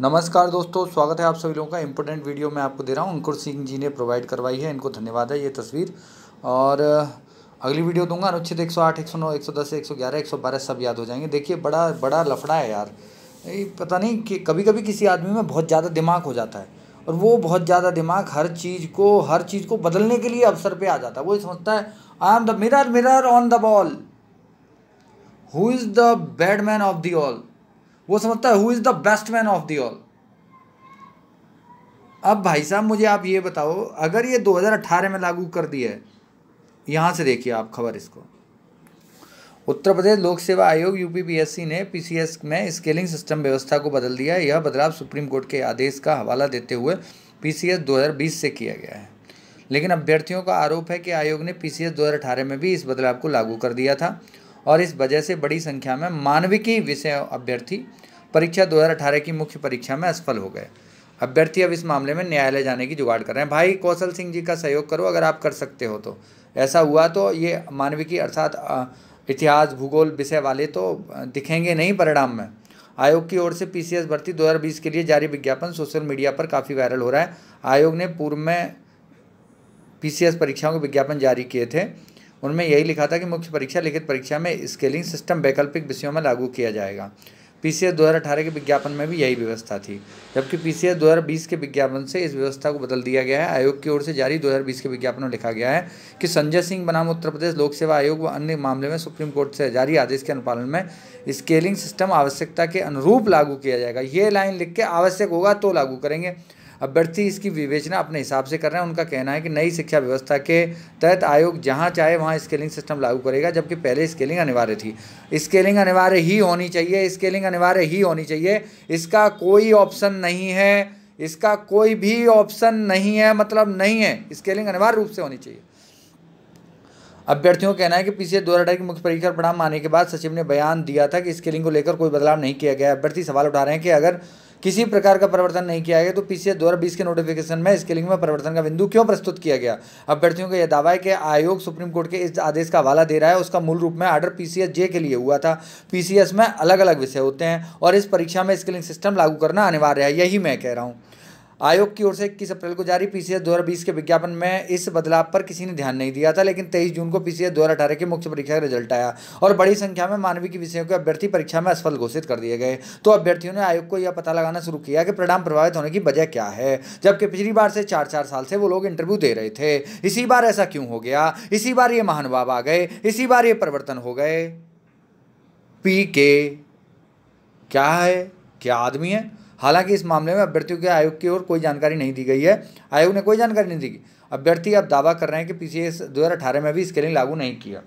नमस्कार दोस्तों स्वागत है आप सभी लोगों का इम्पोर्टेंट वीडियो मैं आपको दे रहा हूँ अंकुर सिंह जी ने प्रोवाइड करवाई है इनको धन्यवाद है ये तस्वीर और अगली वीडियो दूंगा अनुच्छेद 108, 109, 110, 111, 112 सब याद हो जाएंगे देखिए बड़ा बड़ा लफड़ा है यार पता नहीं कि कभी कभी किसी आदमी में बहुत ज़्यादा दिमाग हो जाता है और वो बहुत ज़्यादा दिमाग हर चीज़ को हर चीज़ को बदलने के लिए अवसर पर आ जाता है वो समझता है I am the mirror mirror on the wall who is the bad man of the all वो समझता है who is the best man of the all अब भाई साहब मुझे आप ये बताओ अगर ये 2018 में लागू कर दिया है यहाँ से देखिए आप खबर इसको उत्तर प्रदेश लोक सेवा आयोग यू ने पी में स्केलिंग सिस्टम व्यवस्था को बदल दिया है यह बदलाव सुप्रीम कोर्ट के आदेश का हवाला देते हुए पी 2020 से किया गया है लेकिन अभ्यर्थियों का आरोप है कि आयोग ने पी 2018 में भी इस बदलाव को लागू कर दिया था और इस वजह से बड़ी संख्या में मानविकी विषय अभ्यर्थी परीक्षा 2018 की मुख्य परीक्षा में असफल हो गए अभ्यर्थी अब इस मामले में न्यायालय जाने की जुगाड़ कर रहे हैं भाई कौशल सिंह जी का सहयोग करो अगर आप कर सकते हो तो ऐसा हुआ तो ये मानविकी अर्थात इतिहास भूगोल विषय वाले तो दिखेंगे नहीं परिणाम में आयोग की ओर से पीसीएस भर्ती 2020 के लिए जारी विज्ञापन सोशल मीडिया पर काफ़ी वायरल हो रहा है आयोग ने पूर्व में पीसीएस परीक्षाओं के विज्ञापन जारी किए थे उनमें यही लिखा था कि मुख्य परीक्षा लिखित परीक्षा में स्केलिंग सिस्टम वैकल्पिक विषयों में लागू किया जाएगा पीसीएस 2018 के विज्ञापन में भी यही व्यवस्था थी जबकि पीसीएस 2020 के विज्ञापन से इस व्यवस्था को बदल दिया गया है आयोग की ओर से जारी 2020 के विज्ञापन में लिखा गया है कि संजय सिंह बनाम उत्तर प्रदेश लोक सेवा आयोग व अन्य मामले में सुप्रीम कोर्ट से जारी आदेश के अनुपालन में स्केलिंग सिस्टम आवश्यकता के अनुरूप लागू किया जाएगा ये लाइन लिख के आवश्यक होगा तो लागू करेंगे अभ्यर्थी इसकी विवेचना अपने हिसाब से कर रहे हैं उनका कहना है कि नई शिक्षा व्यवस्था के तहत आयोग जहाँ चाहे वहाँ स्केलिंग सिस्टम लागू करेगा जबकि पहले स्केलिंग अनिवार्य थी स्केलिंग अनिवार्य ही होनी चाहिए स्केलिंग अनिवार्य ही होनी चाहिए इसका कोई ऑप्शन नहीं है इसका कोई भी ऑप्शन नहीं है मतलब नहीं है स्केलिंग अनिवार्य रूप से होनी चाहिए अभ्यर्थियों का कहना है कि पिछले दो हजार की मुख्य परीक्षा परिणाम आने के बाद सचिव ने बयान दिया था कि स्केलिंग को लेकर कोई बदलाव नहीं किया गया अभ्यर्थी सवाल उठा रहे हैं कि अगर किसी प्रकार का परिवर्तन नहीं किया गया तो पीसीएस दो के नोटिफिकेशन में स्केलिंग में परिवर्तन का बिंदु क्यों प्रस्तुत किया गया अभ्यर्थियों का यह दावा है कि आयोग सुप्रीम कोर्ट के इस आदेश का हवाला दे रहा है उसका मूल रूप में आर्डर पीसीएस जे के लिए हुआ था पीसीएस में अलग अलग विषय होते हैं और इस परीक्षा में स्केलिंग सिस्टम लागू करना अनिवार्य है यही मैं कह रहा हूँ आयोग की ओर से इक्कीस अप्रैल को जारी पीसीएस दो के विज्ञापन में इस बदलाव पर किसी ने ध्यान नहीं दिया था लेकिन तेईस जून को पीसीएस दो की मुख्य परीक्षा का रिजल्ट आया और बड़ी संख्या में मानवीय विषयों के अभ्यर्थी परीक्षा में असफल घोषित कर दिए गए तो अभ्यर्थियों ने आयोग को यह पता लगाना शुरू किया कि परिणाम प्रभावित होने की वजह क्या है जबकि पिछली बार से चार चार साल से वो लोग इंटरव्यू दे रहे थे इसी बार ऐसा क्यों हो गया इसी बार ये महानुभाव आ गए इसी बार ये परिवर्तन हो गए पी के क्या है क्या आदमी है हालांकि इस मामले में अभ्यर्थियों के आयोग की ओर कोई जानकारी नहीं दी गई है आयोग ने कोई जानकारी नहीं दी अभ्यर्थी अब दावा कर रहे हैं कि पीसीएस 2018 में भी स्केलिंग लागू नहीं किया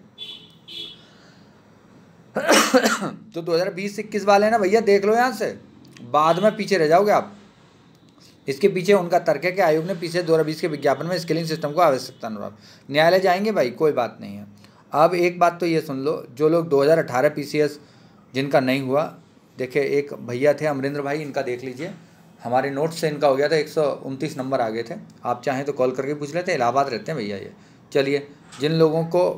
तो 2020 इक्कीस वाले ना भैया देख लो यहाँ से बाद में पीछे रह जाओगे आप इसके पीछे उनका तर्क है कि आयोग ने पीछे दो के विज्ञापन में स्केलिंग सिस्टम को आवश्यकता अनुभव न्यायालय जाएंगे भाई कोई बात नहीं है अब एक बात तो ये सुन लो जो लोग 2018 पीसीएस जिनका नहीं हुआ देखिए एक भैया थे अमरिंद्र भाई इनका देख लीजिए हमारे नोट्स से इनका हो गया था एक नंबर आ गए थे आप चाहें तो कॉल करके पूछ लेते इलाहाबाद रहते हैं भैया ये चलिए जिन लोगों को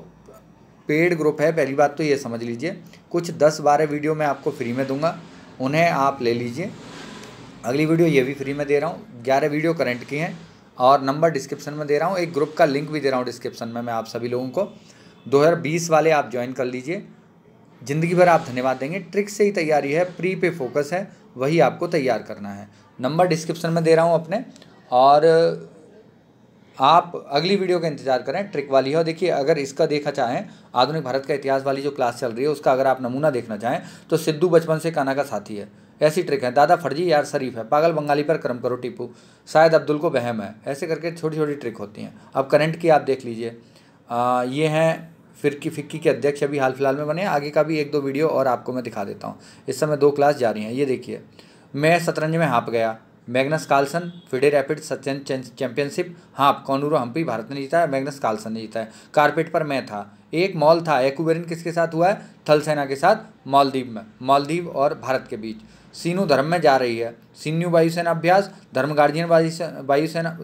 पेड ग्रुप है पहली बात तो ये समझ लीजिए कुछ दस बारह वीडियो मैं आपको फ्री में दूंगा उन्हें आप ले लीजिए अगली वीडियो ये भी फ्री में दे रहा हूँ ग्यारह वीडियो करंट की हैं और नंबर डिस्क्रिप्शन में दे रहा हूँ एक ग्रुप का लिंक भी दे रहा हूँ डिस्क्रिप्शन में मैं आप सभी लोगों को 2020 वाले आप ज्वाइन कर लीजिए ज़िंदगी भर आप धन्यवाद देंगे ट्रिक से ही तैयारी है प्री पे फोकस है वही आपको तैयार करना है नंबर डिस्क्रिप्शन में दे रहा हूँ अपने और आप अगली वीडियो का इंतजार करें ट्रिक वाली है और देखिए अगर इसका देखा चाहें आधुनिक भारत का इतिहास वाली जो क्लास चल रही है उसका अगर आप नमूना देखना चाहें तो सिद्धू बचपन से काना का साथी है ऐसी ट्रिक है दादा फर्जी यार शरीफ है पागल बंगाली पर कर्म करो टीपू शायद अब्दुल को बहम है ऐसे करके छोटी छोटी ट्रिक होती हैं अब करंट की आप देख लीजिए ये हैं फिरकी फिक्की के अध्यक्ष अभी हाल फिलहाल में बने आगे का भी एक दो वीडियो और आपको मैं दिखा देता हूँ इस समय दो क्लास जारी हैं ये देखिए मैं शतरंज में हाँप गया मैग्नस कार्लसन फिडे रैपिड सत्यन चैंपियनशिप हाँप कौनूरो हम्पी भारत ने जीता है मैग्नस कार्लसन ने जीता है कारपेट पर मैं था एक मॉल था एक्वेरियन किसके साथ हुआ है थलसेना के साथ मालदीव में मालदीव और भारत के बीच सीनू धर्म में जा रही है सीन्यू वायुसेना अभ्यास धर्म गार्जियन वायुसेना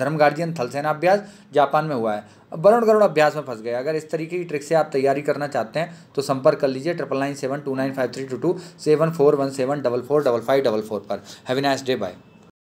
धर्म गार्जियन थल सेना अभ्यास जापान में हुआ है वरुण गरुड़ अभ्यास में फंस गए अगर इस तरीके की ट्रिक से आप तैयारी करना चाहते हैं तो संपर्क कर लीजिए triple nine seven two nine five three two two seven four one seven double four double five double four पर हैवी नाइस डे बाय